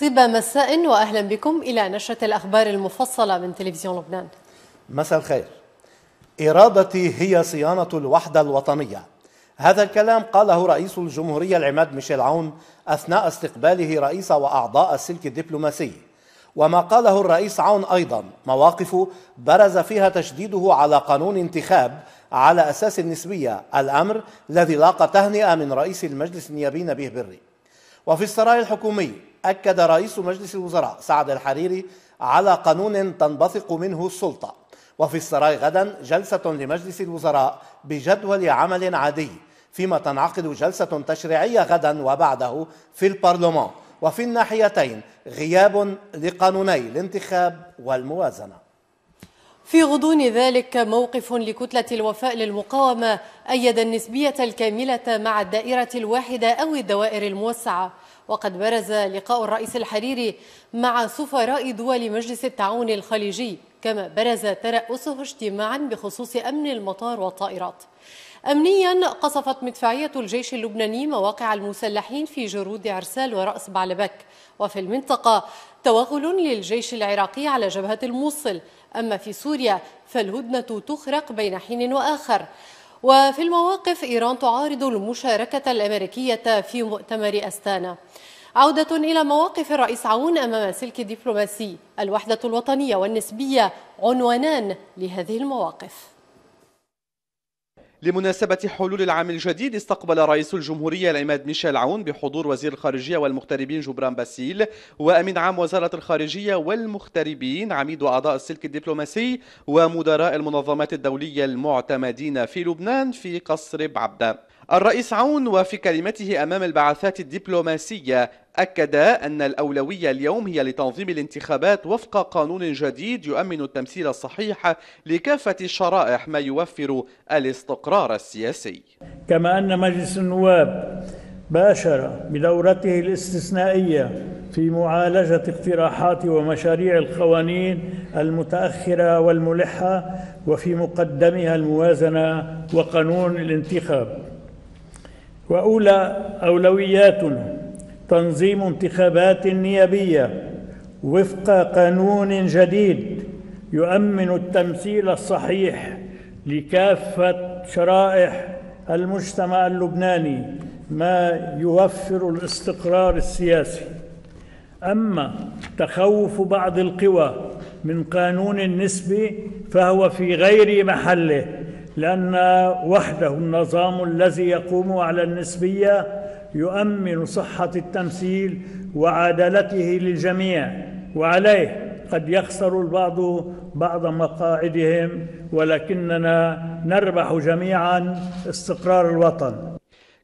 طيب مساء واهلا بكم الى نشره الاخبار المفصله من تلفزيون لبنان. مساء الخير. ارادتي هي صيانه الوحده الوطنيه. هذا الكلام قاله رئيس الجمهوريه العماد ميشيل عون اثناء استقباله رئيس واعضاء السلك الدبلوماسي. وما قاله الرئيس عون ايضا مواقف برز فيها تشديده على قانون انتخاب على اساس النسبيه الامر الذي لاقى تهنئه من رئيس المجلس النيابي نبيه بري. وفي السراي الحكومي أكد رئيس مجلس الوزراء سعد الحريري على قانون تنبثق منه السلطة وفي السراي غدا جلسة لمجلس الوزراء بجدول عمل عادي فيما تنعقد جلسة تشريعية غدا وبعده في البرلمان وفي الناحيتين غياب لقانوني الانتخاب والموازنه في غضون ذلك موقف لكتلة الوفاء للمقاومة أيد النسبية الكاملة مع الدائرة الواحدة أو الدوائر الموسعة وقد برز لقاء الرئيس الحريري مع سفراء دول مجلس التعاون الخليجي كما برز ترأسه اجتماعا بخصوص أمن المطار والطائرات أمنيا قصفت مدفعية الجيش اللبناني مواقع المسلحين في جرود عرسال ورأس بعلبك وفي المنطقة توغل للجيش العراقي على جبهة الموصل أما في سوريا فالهدنة تخرق بين حين وآخر وفي المواقف إيران تعارض المشاركة الأمريكية في مؤتمر أستانا عودة إلى مواقف الرئيس عون أمام سلك الدبلوماسي الوحدة الوطنية والنسبية عنوانان لهذه المواقف لمناسبة حلول العام الجديد استقبل رئيس الجمهورية العماد ميشيل عون بحضور وزير الخارجية والمغتربين جبران باسيل وأمين عام وزارة الخارجية والمغتربين عميد أعضاء السلك الدبلوماسي ومدراء المنظمات الدولية المعتمدين في لبنان في قصر بعبدة الرئيس عون وفي كلمته أمام البعثات الدبلوماسية أكد أن الأولوية اليوم هي لتنظيم الانتخابات وفق قانون جديد يؤمن التمثيل الصحيح لكافة الشرائح ما يوفر الاستقرار السياسي كما أن مجلس النواب باشر بدورته الاستثنائية في معالجة اقتراحات ومشاريع القوانين المتأخرة والملحة وفي مقدمها الموازنة وقانون الانتخاب وأولى أولوياتنا تنظيم انتخابات نيابية وفق قانون جديد يؤمن التمثيل الصحيح لكافة شرائح المجتمع اللبناني ما يوفر الاستقرار السياسي أما تخوف بعض القوى من قانون النسبي فهو في غير محله لأن وحده النظام الذي يقوم على النسبية يؤمن صحة التمثيل وعدالته للجميع وعليه قد يخسر البعض بعض مقاعدهم ولكننا نربح جميعا استقرار الوطن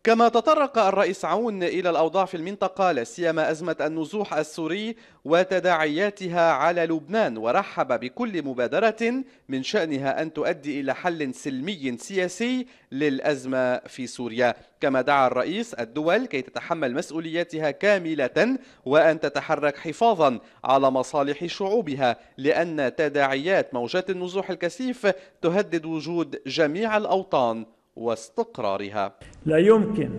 كما تطرق الرئيس عون إلى الأوضاع في المنطقة لا سيما أزمة النزوح السوري وتداعياتها على لبنان ورحب بكل مبادرة من شأنها أن تؤدي إلى حل سلمي سياسي للأزمة في سوريا كما دعا الرئيس الدول كي تتحمل مسؤولياتها كاملة وأن تتحرك حفاظا على مصالح شعوبها لأن تداعيات موجات النزوح الكثيف تهدد وجود جميع الأوطان واستقرارها لا يمكن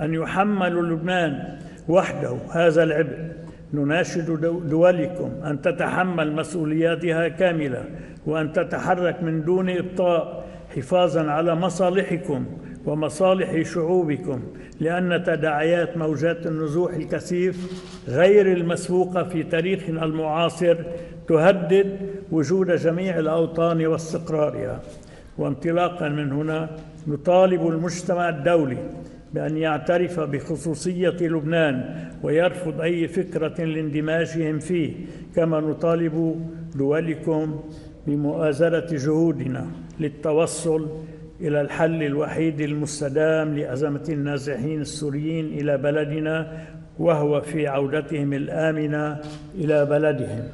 أن يحمل لبنان وحده هذا العبء نناشد دولكم أن تتحمل مسؤولياتها كاملة وأن تتحرك من دون إبطاء حفاظا على مصالحكم ومصالح شعوبكم لأن تداعيات موجات النزوح الكثيف غير المسبوقة في تاريخنا المعاصر تهدد وجود جميع الأوطان واستقرارها وانطلاقا من هنا نطالب المجتمع الدولي بأن يعترف بخصوصية لبنان ويرفض أي فكرة لاندماجهم فيه كما نطالب دولكم بمؤازرة جهودنا للتوصل إلى الحل الوحيد المستدام لأزمة النازحين السوريين إلى بلدنا وهو في عودتهم الآمنة إلى بلدهم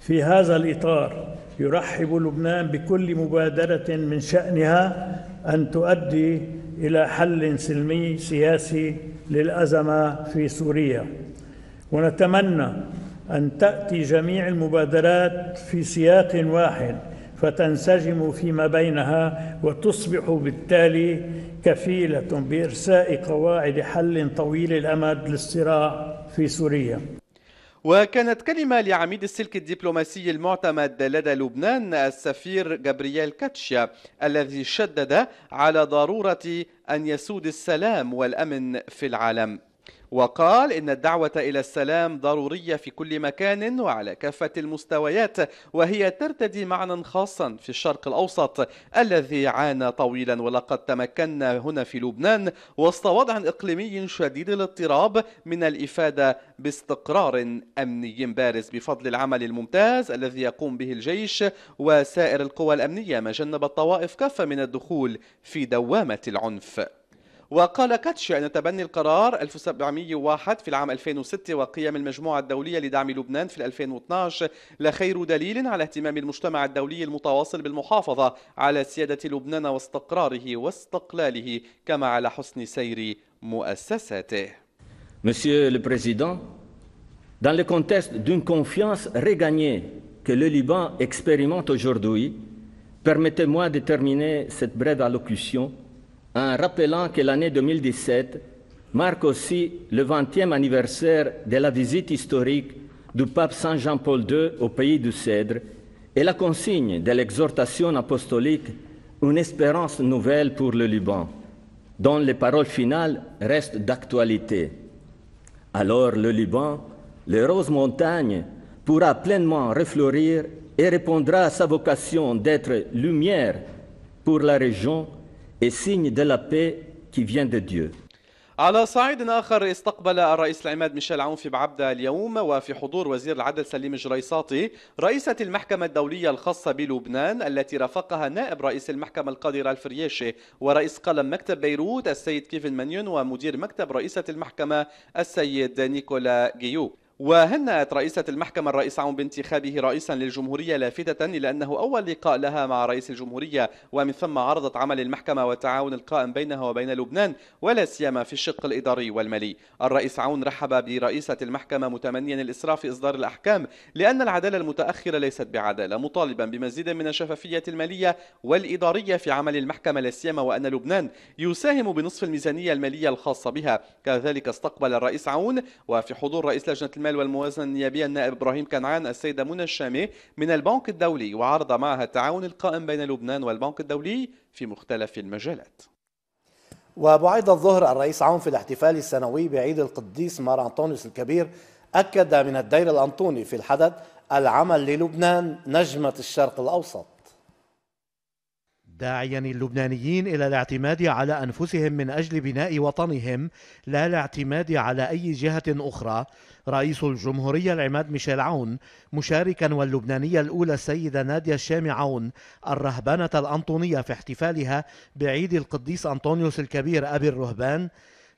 في هذا الإطار يرحب لبنان بكل مبادرة من شأنها أن تؤدي إلى حل سلمي سياسي للأزمة في سوريا ونتمنى أن تأتي جميع المبادرات في سياق واحد فتنسجم فيما بينها وتصبح بالتالي كفيلة بإرساء قواعد حل طويل الأمد للصراع في سوريا وكانت كلمة لعميد السلك الدبلوماسي المعتمد لدى لبنان السفير جابرييل كاتشيا الذي شدد على ضرورة أن يسود السلام والأمن في العالم وقال إن الدعوة إلى السلام ضرورية في كل مكان وعلى كافة المستويات وهي ترتدي معنى خاصا في الشرق الأوسط الذي عانى طويلا ولقد تمكنا هنا في لبنان وسط وضع إقليمي شديد الاضطراب من الإفادة باستقرار أمني بارز بفضل العمل الممتاز الذي يقوم به الجيش وسائر القوى الأمنية ما جنب الطوائف كافة من الدخول في دوامة العنف وقال كاتشي أن تبني القرار 1701 في العام 2006 وقيام المجموعة الدولية لدعم لبنان في 2012 لخير دليل على اهتمام المجتمع الدولي المتواصل بالمحافظة على سيادة لبنان واستقراره واستقلاله كما على حسن سير مؤسساته. Monsieur le Président, dans le contexte d'une confiance regagnée que le Liban expérimente aujourd'hui, permettez-moi de terminer cette brève allocution en rappelant que l'année 2017 marque aussi le 20e anniversaire de la visite historique du pape Saint Jean-Paul II au pays du Cèdre et la consigne de l'exhortation apostolique Une espérance nouvelle pour le Liban, dont les paroles finales restent d'actualité. Alors le Liban, les roses montagnes, pourra pleinement refleurir et répondra à sa vocation d'être lumière pour la région et signe de la paix qui vient de Dieu. على صعيد آخر استقبل الرئيس العماد ميشيل عون في بعبدة اليوم وفي حضور وزير العدل سليم جريساطي رئيسة المحكمة الدولية الخاصة بلبنان التي رافقها نائب رئيس المحكمة القادر الفرياشي ورئيس قلم مكتب بيروت السيد كيفن مانيون ومدير مكتب رئيسة المحكمة السيد نيكولا جيو وهنأت رئيسة المحكمة الرئيس عون بانتخابه رئيسا للجمهورية لافتة إلى أنه أول لقاء لها مع رئيس الجمهورية ومن ثم عرضت عمل المحكمة والتعاون القائم بينها وبين لبنان ولا سيما في الشق الإداري والمالي الرئيس عون رحب برئيسة المحكمة متمنيا الإسراف في إصدار الأحكام لأن العدالة المتأخرة ليست بعدالة مطالبا بمزيد من الشفافية المالية والإدارية في عمل المحكمة لا سيما وأن لبنان يساهم بنصف الميزانية المالية الخاصة بها كذلك استقبل الرئيس عون وفي حضور رئيس لجنة المالية المال والموازنة النيابية النائب إبراهيم كنعان السيدة منى الشامي من البنك الدولي وعرض معها التعاون القائم بين لبنان والبنك الدولي في مختلف المجالات وبعيد الظهر الرئيس عون في الاحتفال السنوي بعيد القديس مار أنطونيوس الكبير أكد من الدير الأنطوني في الحدث العمل للبنان نجمة الشرق الأوسط داعيا اللبنانيين الى الاعتماد على انفسهم من اجل بناء وطنهم لا الاعتماد على اي جهه اخرى رئيس الجمهوريه العماد ميشيل عون مشاركا واللبنانيه الاولى السيده ناديه الشامي عون الرهبانه الانطونيه في احتفالها بعيد القديس انطونيوس الكبير ابي الرهبان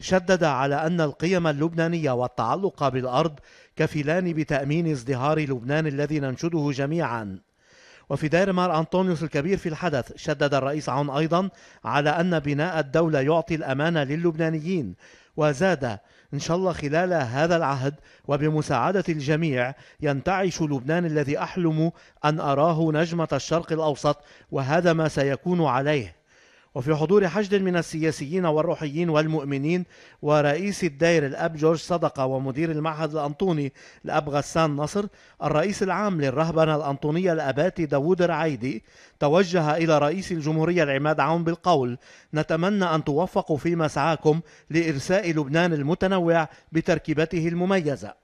شدد على ان القيم اللبنانيه والتعلق بالارض كفيلان بتامين ازدهار لبنان الذي ننشده جميعا وفي دير مار أنطونيوس الكبير في الحدث شدد الرئيس عون أيضا على أن بناء الدولة يعطي الأمانة للبنانيين وزاد إن شاء الله خلال هذا العهد وبمساعدة الجميع ينتعش لبنان الذي أحلم أن أراه نجمة الشرق الأوسط وهذا ما سيكون عليه وفي حضور حشد من السياسيين والروحيين والمؤمنين ورئيس الداير الأب جورج صدقة ومدير المعهد الأنطوني الأب غسان نصر الرئيس العام للرهبنة الأنطونية الأباتي داوود رعيدي توجه إلى رئيس الجمهورية العماد عون بالقول نتمنى أن توفقوا في مسعاكم لإرساء لبنان المتنوع بتركيبته المميزة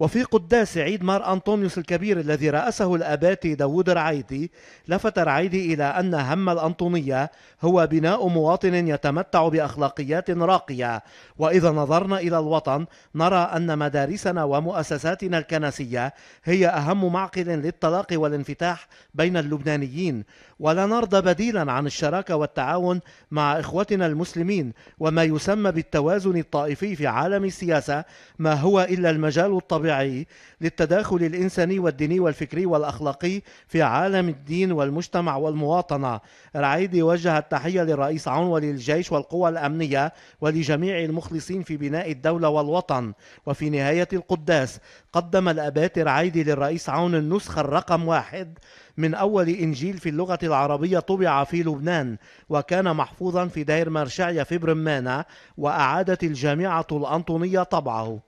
وفي قداس عيد مار أنطونيوس الكبير الذي رأسه الأباتي داوود رعيدي لفت رعيدي إلى أن هم الأنطونية هو بناء مواطن يتمتع بأخلاقيات راقية وإذا نظرنا إلى الوطن نرى أن مدارسنا ومؤسساتنا الكنسية هي أهم معقل للطلاق والانفتاح بين اللبنانيين ولا نرضى بديلا عن الشراكة والتعاون مع إخوتنا المسلمين وما يسمى بالتوازن الطائفي في عالم السياسة ما هو إلا المجال الطبيعي للتداخل الإنساني والديني والفكري والأخلاقي في عالم الدين والمجتمع والمواطنة العيدي وجه التحية للرئيس عون وللجيش والقوى الأمنية ولجميع المخلصين في بناء الدولة والوطن وفي نهاية القداس قدم الأبات العيدي للرئيس عون النسخة الرقم واحد من أول إنجيل في اللغة العربية طبع في لبنان وكان محفوظا في دير مرشعية في برمانة وأعادت الجامعة الأنطونية طبعه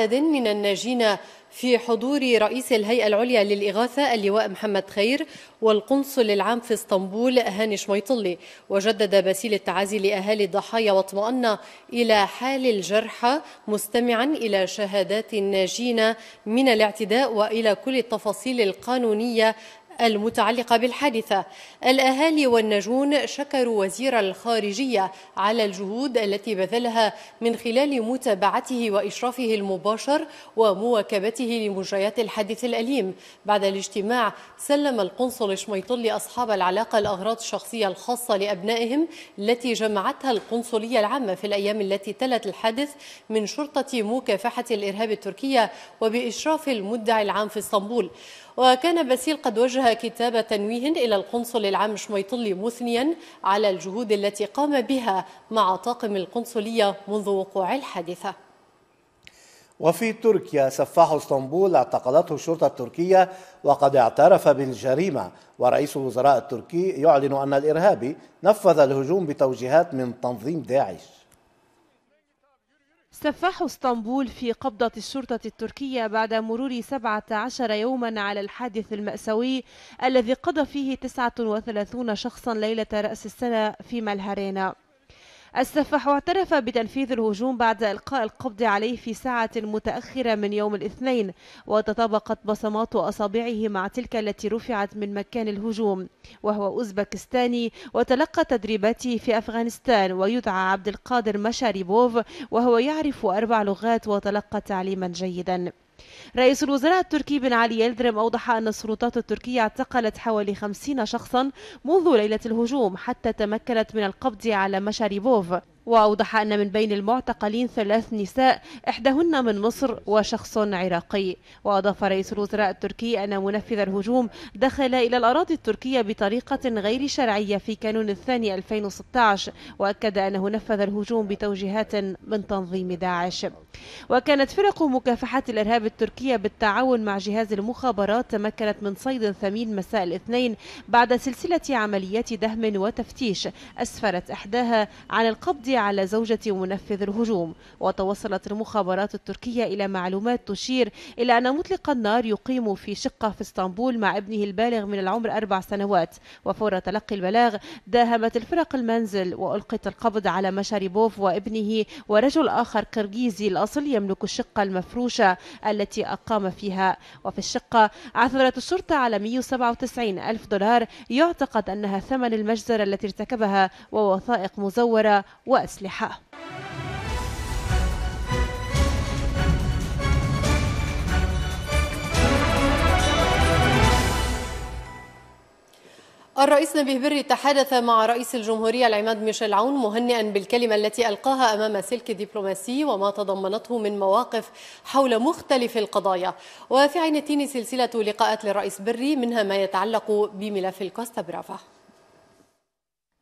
عدد من الناجين في حضور رئيس الهيئة العليا للإغاثة اللواء محمد خير والقنصل العام في اسطنبول هاني شميطلي وجدد باسيل التعازي لأهالي الضحايا واطمأن إلى حال الجرحى مستمعا إلى شهادات الناجين من الاعتداء وإلى كل التفاصيل القانونية المتعلقة بالحادثة الأهالي والنجون شكروا وزير الخارجية على الجهود التي بذلها من خلال متابعته وإشرافه المباشر ومواكبته لمجريات الحادث الأليم بعد الاجتماع سلم القنصل شميطلي أصحاب العلاقة الأغراض الشخصية الخاصة لأبنائهم التي جمعتها القنصلية العامة في الأيام التي تلت الحادث من شرطة مكافحة الإرهاب التركية وبإشراف المدعي العام في اسطنبول وكان باسيل قد وجه كتاب تنويه إلى القنصل العام شميطلي مثنيا على الجهود التي قام بها مع طاقم القنصلية منذ وقوع الحادثة وفي تركيا سفاح اسطنبول اعتقلته الشرطة التركية وقد اعترف بالجريمة ورئيس الوزراء التركي يعلن أن الإرهابي نفذ الهجوم بتوجيهات من تنظيم داعش سفاح اسطنبول في قبضة الشرطة التركية بعد مرور 17 يوما على الحادث المأساوي الذي قضى فيه 39 شخصا ليلة رأس السنة في ملهارينا السفاح اعترف بتنفيذ الهجوم بعد إلقاء القبض عليه في ساعة متأخرة من يوم الاثنين وتطابقت بصمات أصابعه مع تلك التي رفعت من مكان الهجوم وهو أوزبكستاني وتلقى تدريباته في أفغانستان ويدعى عبد القادر مشاريبوف وهو يعرف أربع لغات وتلقى تعليما جيدا رئيس الوزراء التركي بن علي يلدرم أوضح أن السلطات التركية اعتقلت حوالي 50 شخصا منذ ليلة الهجوم حتى تمكنت من القبض على مشاريبوف وأوضح أن من بين المعتقلين ثلاث نساء إحداهن من مصر وشخص عراقي وأضاف رئيس الوزراء التركي أن منفذ الهجوم دخل إلى الأراضي التركية بطريقة غير شرعية في كانون الثاني 2016 وأكد أنه نفذ الهجوم بتوجيهات من تنظيم داعش وكانت فرق مكافحة الإرهاب التركية بالتعاون مع جهاز المخابرات تمكنت من صيد ثمين مساء الاثنين بعد سلسلة عمليات دهم وتفتيش أسفرت إحداها عن القبض على زوجة منفذ الهجوم وتوصلت المخابرات التركية إلى معلومات تشير إلى أن مطلق النار يقيم في شقة في اسطنبول مع ابنه البالغ من العمر أربع سنوات وفور تلقي البلاغ داهمت الفرق المنزل وألقت القبض على مشاريبوف وابنه ورجل آخر قرغيزي الأصل يملك الشقة المفروشة التي أقام فيها وفي الشقة عثرت الشرطة على 197 ألف دولار يعتقد أنها ثمن المجزرة التي ارتكبها ووثائق مزورة وأسفل وأسلحة الرئيس نبيه بري تحدث مع رئيس الجمهورية العماد ميشيل عون مهنئا بالكلمة التي ألقاها أمام سلك الدبلوماسي وما تضمنته من مواقف حول مختلف القضايا وفي عين التين سلسلة لقاءات للرئيس بري منها ما يتعلق بملف الكوستا برافا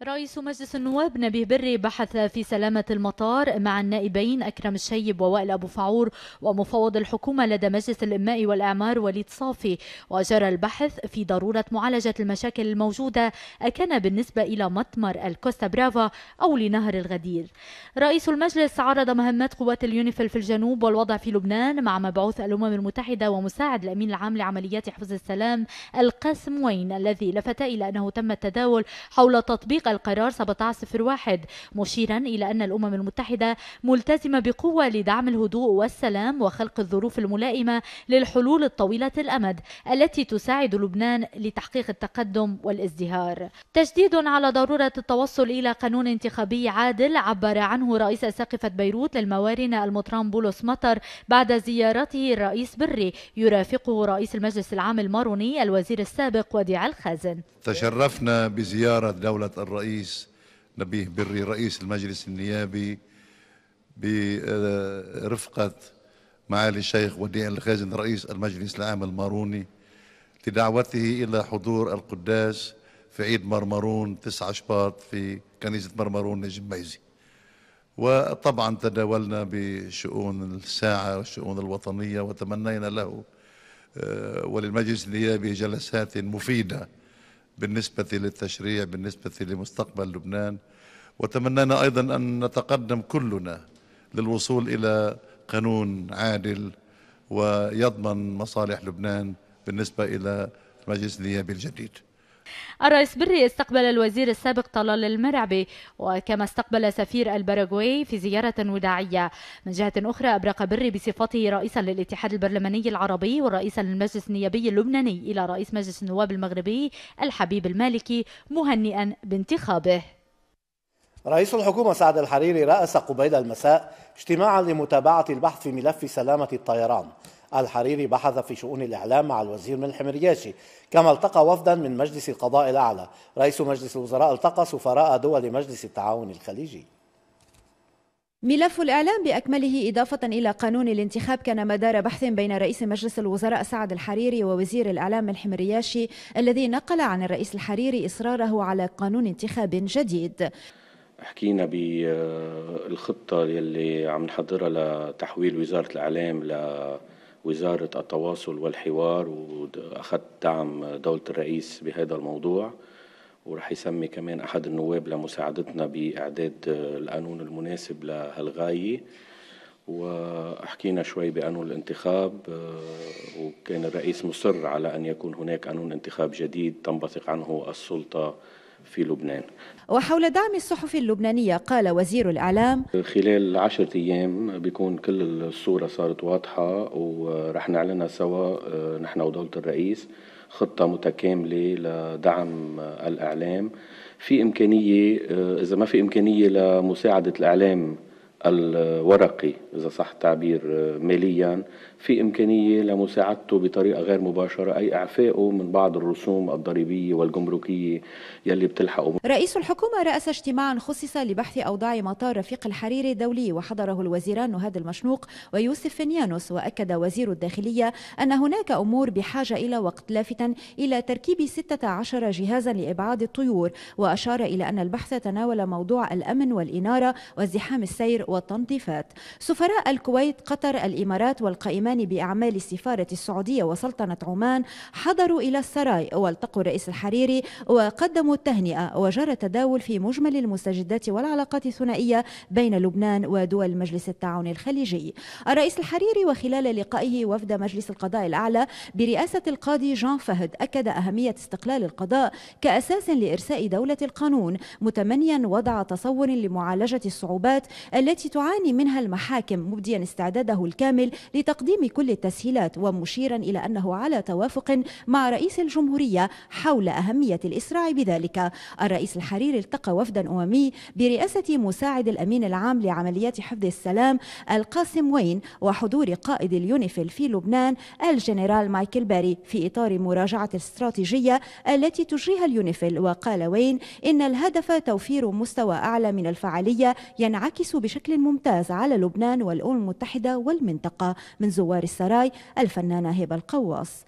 رئيس مجلس النواب نبيه بري بحث في سلامة المطار مع النائبين أكرم الشيب ووائل أبو فعور ومفوض الحكومة لدى مجلس الإنماء والإعمار وليد صافي وجرى البحث في ضرورة معالجة المشاكل الموجودة أكان بالنسبة إلى مطمر الكوستا برافا أو لنهر الغدير رئيس المجلس عرض مهمات قوات اليونيفل في الجنوب والوضع في لبنان مع مبعوث الأمم المتحدة ومساعد الأمين العام لعمليات حفظ السلام القاسم وين الذي لفت إلى أنه تم التداول حول تطبيق تطبيق القرار 1701 مشيرا إلى أن الأمم المتحدة ملتزمة بقوة لدعم الهدوء والسلام وخلق الظروف الملائمة للحلول الطويلة الأمد التي تساعد لبنان لتحقيق التقدم والازدهار تشديد على ضرورة التوصل إلى قانون انتخابي عادل عبر عنه رئيس أساقفة بيروت للموارنة المطران بولس مطر بعد زيارته الرئيس بري يرافقه رئيس المجلس العام الماروني الوزير السابق وديع الخازن تشرفنا بزيارة دولة الرئيس الرئيس نبيه بري رئيس المجلس النيابي برفقة معالي الشيخ وديع الخازن رئيس المجلس العام الماروني لدعوته إلى حضور القداس في عيد مرمرون 9 شباط في كنيسة مرمرون نجم بيزي وطبعا تداولنا بشؤون الساعة والشؤون الوطنية وتمنينا له آه، وللمجلس النيابي جلسات مفيده بالنسبة للتشريع بالنسبة لمستقبل لبنان وتمنينا أيضا أن نتقدم كلنا للوصول إلى قانون عادل ويضمن مصالح لبنان بالنسبة إلى المجلس النيابي الجديد الرئيس بري استقبل الوزير السابق طلال المرعبي وكما استقبل سفير الباراغواي في زيارة وداعية من جهة أخرى أبرق بري بصفته رئيسا للاتحاد البرلماني العربي ورئيسا للمجلس النيابي اللبناني إلى رئيس مجلس النواب المغربي الحبيب المالكي مهنئا بانتخابه رئيس الحكومة سعد الحريري رأس قبيل المساء اجتماعا لمتابعة البحث في ملف سلامة الطيران الحريري بحث في شؤون الإعلام مع الوزير ملحم الحمرياشي كما التقى وفدا من مجلس القضاء الأعلى رئيس مجلس الوزراء التقى سفراء دول مجلس التعاون الخليجي ملف الإعلام بأكمله إضافة إلى قانون الانتخاب كان مدار بحث بين رئيس مجلس الوزراء سعد الحريري ووزير الإعلام ملحم رياشي الذي نقل عن الرئيس الحريري إصراره على قانون انتخاب جديد حكينا بالخطة اللي عم نحضرها لتحويل وزارة الإعلام ل وزارة التواصل والحوار وأخذت دعم دولة الرئيس بهذا الموضوع ورح يسمي كمان أحد النواب لمساعدتنا بإعداد القانون المناسب لهالغاية وحكينا شوي بقانون الانتخاب وكان الرئيس مصر على أن يكون هناك قانون انتخاب جديد تنبثق عنه السلطة في لبنان وحول دعم الصحف اللبنانية قال وزير الإعلام خلال عشرة أيام بيكون كل الصورة صارت واضحة ورح نعلنها سوا آه، نحن ودولة الرئيس خطة متكاملة لدعم الإعلام في إمكانية آه، إذا ما في إمكانية لمساعدة الإعلام الورقي إذا صح التعبير آه، ماليا في إمكانية لمساعدته بطريقة غير مباشرة أي إعفائه من بعض الرسوم الضريبية والجمركية يلي بتلحقه رئيس الحكومة رأس اجتماعا خصص لبحث أوضاع مطار رفيق الحريري الدولي وحضره الوزيران نهاد المشنوق ويوسف فنيانوس وأكد وزير الداخلية أن هناك أمور بحاجة إلى وقت لافتا إلى تركيب 16 جهازا لإبعاد الطيور وأشار إلى أن البحث تناول موضوع الأمن والإنارة وازدحام السير والتنظيفات سفراء الكويت قطر الإمارات والقائمين الائتمان بأعمال السفارة السعودية وسلطنة عمان حضروا إلى السراي والتقوا الرئيس الحريري وقدموا التهنئة وجرى تداول في مجمل المستجدات والعلاقات الثنائية بين لبنان ودول مجلس التعاون الخليجي الرئيس الحريري وخلال لقائه وفد مجلس القضاء الأعلى برئاسة القاضي جان فهد أكد أهمية استقلال القضاء كأساس لإرساء دولة القانون متمنيا وضع تصور لمعالجة الصعوبات التي تعاني منها المحاكم مبديا استعداده الكامل لتقديم تقديم كل التسهيلات ومشيرا إلى أنه على توافق مع رئيس الجمهورية حول أهمية الإسراع بذلك الرئيس الحريري التقى وفدا أممي برئاسة مساعد الأمين العام لعمليات حفظ السلام القاسم وين وحضور قائد اليونيفيل في لبنان الجنرال مايكل باري في إطار مراجعة الاستراتيجية التي تجريها اليونيفيل وقال وين إن الهدف توفير مستوى أعلى من الفعالية ينعكس بشكل ممتاز على لبنان والأمم المتحدة والمنطقة منذ زوار السراي الفنانة هبة القواص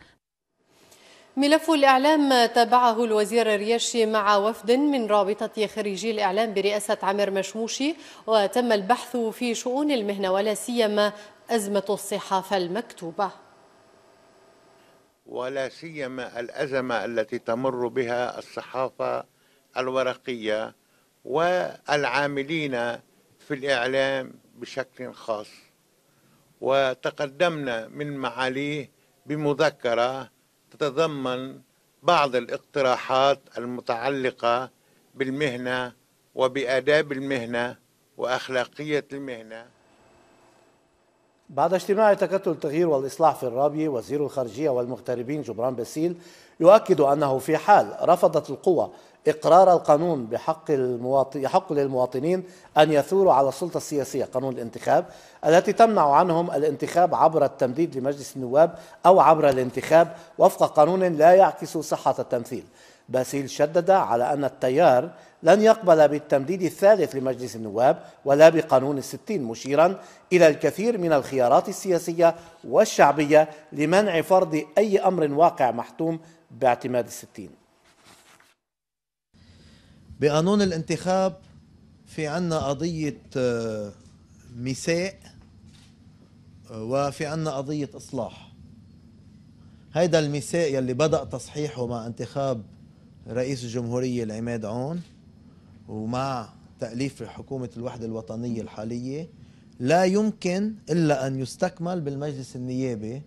ملف الإعلام تابعه الوزير الرياشي مع وفد من رابطة خريجي الإعلام برئاسة عمير مشموشي وتم البحث في شؤون المهنة ولا سيما أزمة الصحافة المكتوبة ولا سيما الأزمة التي تمر بها الصحافة الورقية والعاملين في الإعلام بشكل خاص وتقدمنا من معاليه بمذكره تتضمن بعض الاقتراحات المتعلقه بالمهنه وباداب المهنه واخلاقيه المهنه بعد اجتماع تكتل التغيير والإصلاح في الرابية وزير الخارجية والمغتربين جبران باسيل يؤكد أنه في حال رفضت القوى إقرار القانون بحق المواطن يحق للمواطنين أن يثوروا على السلطة السياسية قانون الانتخاب التي تمنع عنهم الانتخاب عبر التمديد لمجلس النواب أو عبر الانتخاب وفق قانون لا يعكس صحة التمثيل باسيل شدد على أن التيار لن يقبل بالتمديد الثالث لمجلس النواب ولا بقانون الستين مشيرا إلى الكثير من الخيارات السياسية والشعبية لمنع فرض أي أمر واقع محتوم باعتماد الستين بقانون الانتخاب في عنا قضية آه، ميثاق آه، وفي عنا قضية إصلاح هيدا الميثاق يلي بدأ تصحيحه مع انتخاب رئيس الجمهورية العماد عون ومع تأليف حكومة الوحدة الوطنية الحالية لا يمكن إلا أن يستكمل بالمجلس النيابي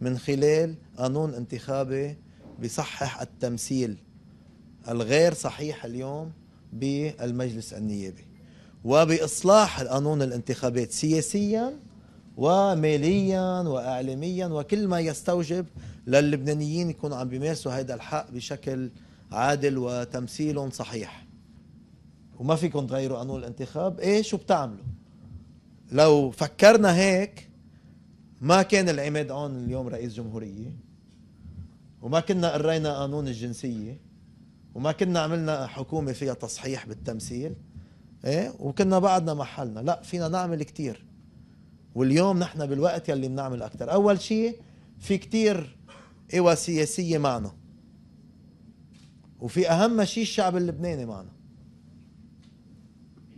من خلال قانون انتخابي بصحح التمثيل الغير صحيح اليوم بالمجلس النيابي وبإصلاح القانون الانتخابات سياسيا وماليا وإعلاميا وكل ما يستوجب للبنانيين يكونوا عم بيمارسوا هذا الحق بشكل عادل وتمثيل صحيح وما فيكم تغيروا قانون الانتخاب ايه شو بتعملوا لو فكرنا هيك ما كان العماد عون اليوم رئيس جمهورية وما كنا قرينا قانون الجنسية وما كنا عملنا حكومة فيها تصحيح بالتمثيل ايه وكنا بعدنا محلنا لا فينا نعمل كثير واليوم نحن بالوقت يلي بنعمل اكثر أول شيء في كثير قوى سياسية معنا وفي أهم شيء الشعب اللبناني معنا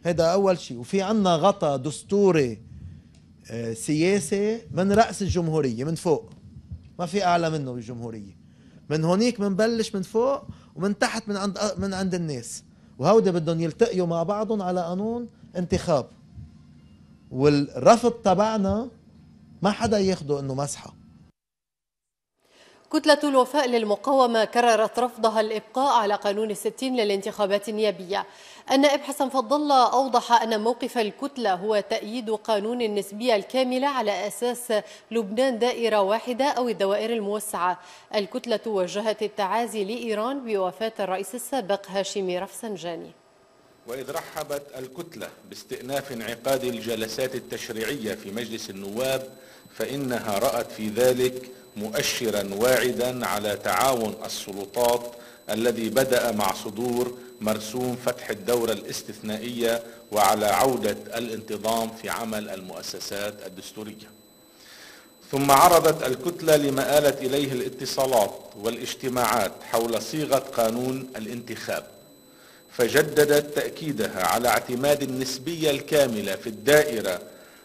هذا أول شيء وفي عنا غطى دستوري آه، سياسي من رأس الجمهورية من فوق ما في أعلى منه بالجمهورية من هونيك منبلش من فوق ومن تحت من عند من عند الناس وهودي بدهم يلتقيوا مع بعضهم على قانون انتخاب والرفض تبعنا ما حدا ياخده انه مسحه كتلة الوفاء للمقاومة كررت رفضها الإبقاء على قانون الستين للانتخابات النيابية النائب حسن فضل الله أوضح أن موقف الكتلة هو تأييد قانون النسبية الكاملة على أساس لبنان دائرة واحدة أو الدوائر الموسعة الكتلة وجهت التعازي لإيران بوفاة الرئيس السابق هاشمي رفسنجاني وإذ رحبت الكتلة باستئناف انعقاد الجلسات التشريعية في مجلس النواب فإنها رأت في ذلك مؤشرا واعدا على تعاون السلطات الذي بدأ مع صدور مرسوم فتح الدورة الاستثنائية وعلى عودة الانتظام في عمل المؤسسات الدستورية ثم عرضت الكتلة لما آلت إليه الاتصالات والاجتماعات حول صيغة قانون الانتخاب فجددت تأكيدها على اعتماد النسبية الكاملة في الدائرة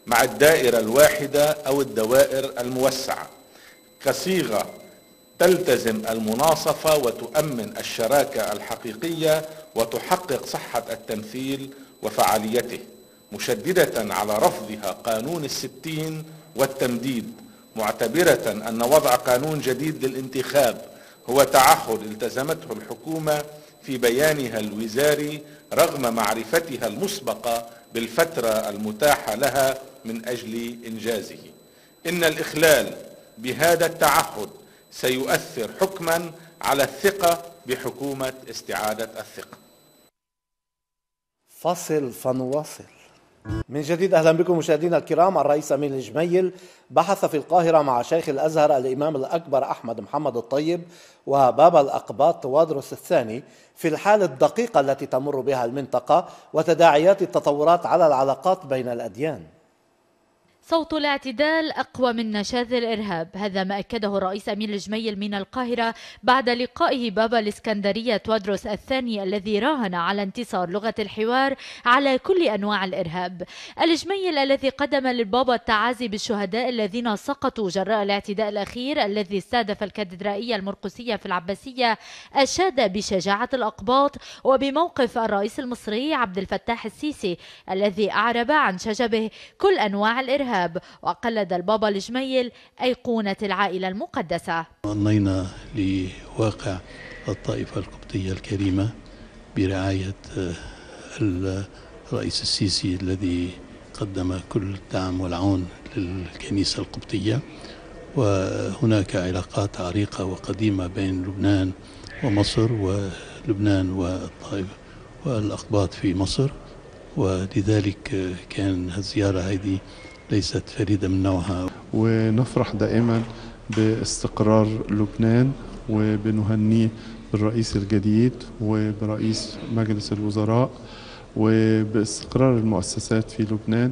مع الدائرة الواحدة أو الدوائر الموسعة كصيغة تلتزم المناصفه وتؤمن الشراكه الحقيقيه وتحقق صحه التمثيل وفعاليته مشدده على رفضها قانون الستين والتمديد معتبره ان وضع قانون جديد للانتخاب هو تعهد التزمته الحكومه في بيانها الوزاري رغم معرفتها المسبقه بالفتره المتاحه لها من اجل انجازه ان الاخلال بهذا التعهد سيؤثر حكما على الثقة بحكومة استعادة الثقة فصل فنواصل من جديد اهلا بكم مشاهدينا الكرام الرئيس امين الجميل بحث في القاهره مع شيخ الازهر الامام الاكبر احمد محمد الطيب وبابا الاقباط توادرس الثاني في الحاله الدقيقه التي تمر بها المنطقه وتداعيات التطورات على العلاقات بين الاديان صوت الاعتدال أقوى من نشاذ الإرهاب هذا ما أكده رئيس أمين الجميل من القاهرة بعد لقائه بابا الإسكندرية تودروس الثاني الذي راهن على انتصار لغة الحوار على كل أنواع الإرهاب الجميل الذي قدم للبابا التعازي بالشهداء الذين سقطوا جراء الاعتداء الأخير الذي استهدف الكاتدرائية المرقسية في العباسية أشاد بشجاعة الأقباط وبموقف الرئيس المصري عبد الفتاح السيسي الذي أعرب عن شجبه كل أنواع الإرهاب الآب وقلد البابا الجميل أيقونة العائلة المقدسة ضنينا لواقع الطائفة القبطية الكريمة برعاية آه، الرئيس السيسي الذي قدم كل الدعم والعون للكنيسة القبطية وهناك علاقات عريقة وقديمة بين لبنان ومصر ولبنان والطائف والأقباط في مصر ولذلك آه، كان الزيارة هذه ليست فريدة من نوعها ونفرح دائما باستقرار لبنان وبنهنيه بالرئيس الجديد وبرئيس مجلس الوزراء وباستقرار المؤسسات في لبنان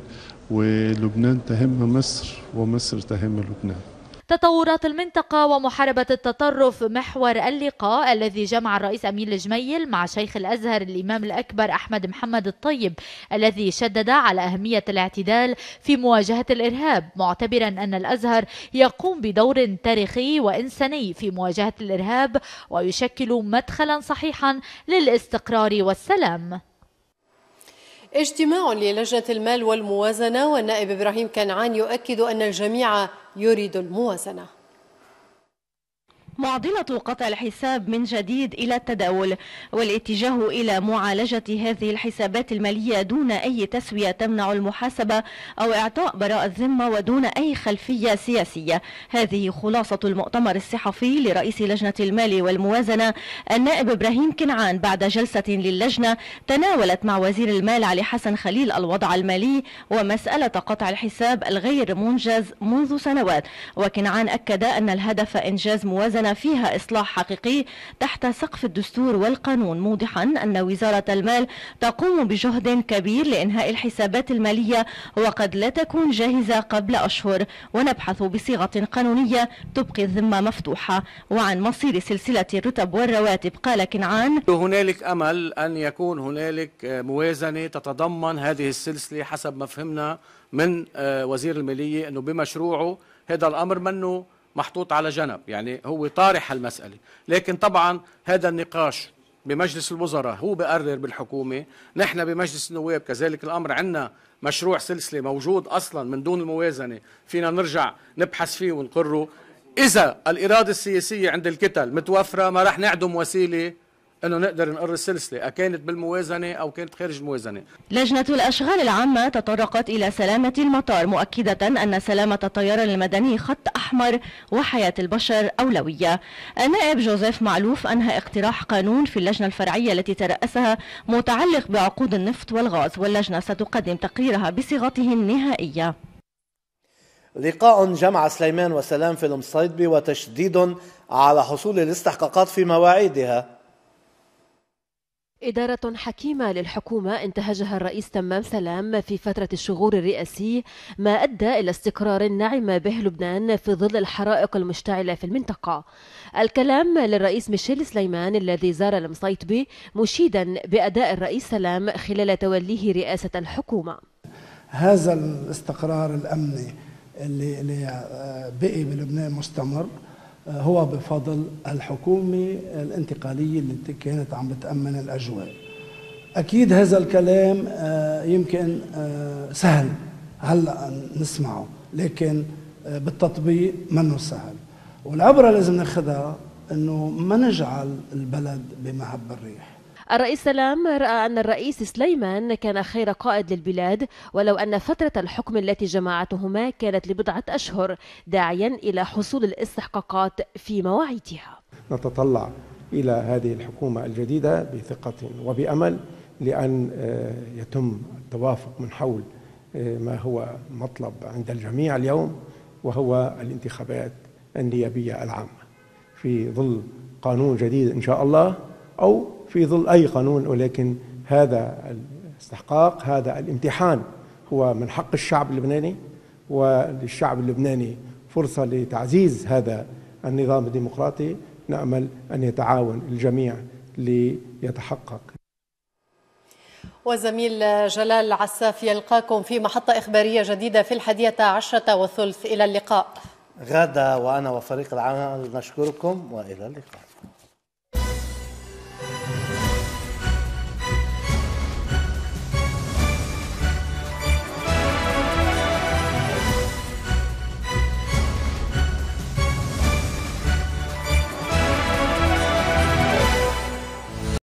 ولبنان تهم مصر ومصر تهم لبنان تطورات المنطقة ومحاربة التطرف محور اللقاء الذي جمع الرئيس أمين الجميل مع شيخ الأزهر الإمام الأكبر أحمد محمد الطيب الذي شدد على أهمية الاعتدال في مواجهة الإرهاب معتبرا أن الأزهر يقوم بدور تاريخي وإنساني في مواجهة الإرهاب ويشكل مدخلا صحيحا للاستقرار والسلام اجتماع للجنة المال والموازنة والنائب إبراهيم كنعان يؤكد أن الجميع يريد الموازنة معضلة قطع الحساب من جديد إلى التداول والاتجاه إلى معالجة هذه الحسابات المالية دون أي تسوية تمنع المحاسبة أو إعطاء براءة ذمة ودون أي خلفية سياسية هذه خلاصة المؤتمر الصحفي لرئيس لجنة المال والموازنة النائب إبراهيم كنعان بعد جلسة للجنة تناولت مع وزير المال علي حسن خليل الوضع المالي ومسألة قطع الحساب الغير منجز منذ سنوات وكنعان أكد أن الهدف إنجاز موازنة فيها إصلاح حقيقي تحت سقف الدستور والقانون موضحا أن وزارة المال تقوم بجهد كبير لإنهاء الحسابات المالية وقد لا تكون جاهزة قبل أشهر ونبحث بصيغة قانونية تبقي الذمة مفتوحة وعن مصير سلسلة الرتب والرواتب قال كنعان هنالك أمل أن يكون هنالك موازنة تتضمن هذه السلسلة حسب ما فهمنا من آه، وزير المالية أنه بمشروعه هذا الأمر منه محطوط على جنب يعني هو طارح هالمسألة لكن طبعا هذا النقاش بمجلس الوزراء هو بقرر بالحكومة نحن بمجلس النواب كذلك الأمر عندنا مشروع سلسلة موجود أصلا من دون الموازنة فينا نرجع نبحث فيه ونقره إذا الإرادة السياسية عند الكتل متوفرة ما رح نعدم وسيلة انه نقدر نقر السلسله اكانت بالموازنه او كانت خارج الموازنه. لجنه الاشغال العامه تطرقت الى سلامه المطار مؤكده ان سلامه الطيران المدني خط احمر وحياه البشر اولويه. النائب جوزيف معلوف انهى اقتراح قانون في اللجنه الفرعيه التي تراسها متعلق بعقود النفط والغاز واللجنه ستقدم تقريرها بصيغته النهائيه. لقاء جمع سليمان وسلام في المصيدبي وتشديد على حصول الاستحقاقات في مواعيدها إدارة حكيمة للحكومة انتهجها الرئيس تمام سلام في فترة الشغور الرئاسي ما أدى إلى استقرار نعم به لبنان في ظل الحرائق المشتعلة في المنطقة الكلام للرئيس ميشيل سليمان الذي زار المصيطبي مشيدا بأداء الرئيس سلام خلال توليه رئاسة الحكومة هذا الاستقرار الأمني اللي آه، بقي بلبنان مستمر هو بفضل الحكومة الانتقالية اللي كانت عم بتأمن الأجواء أكيد هذا الكلام آه، يمكن آه، سهل هلأ نسمعه لكن آه، بالتطبيق منه سهل والعبرة لازم ناخذها أنه ما نجعل البلد بمهب الريح الرئيس سلام رأى أن الرئيس سليمان كان خير قائد للبلاد ولو أن فترة الحكم التي جمعتهما كانت لبضعة أشهر داعيا إلى حصول الاستحقاقات في مواعيدها نتطلع إلى هذه الحكومة الجديدة بثقة وبأمل لأن آه، يتم التوافق من حول آه، ما هو مطلب عند الجميع اليوم وهو الانتخابات النيابية العامة في ظل قانون جديد إن شاء الله أو في ظل أي قانون ولكن هذا الاستحقاق هذا الامتحان هو من حق الشعب اللبناني وللشعب اللبناني فرصة لتعزيز هذا النظام الديمقراطي نأمل أن يتعاون الجميع ليتحقق وزميل جلال عساف يلقاكم في محطة إخبارية جديدة في الحادية عشرة والثلث إلى اللقاء غدا وأنا وفريق العمل نشكركم وإلى اللقاء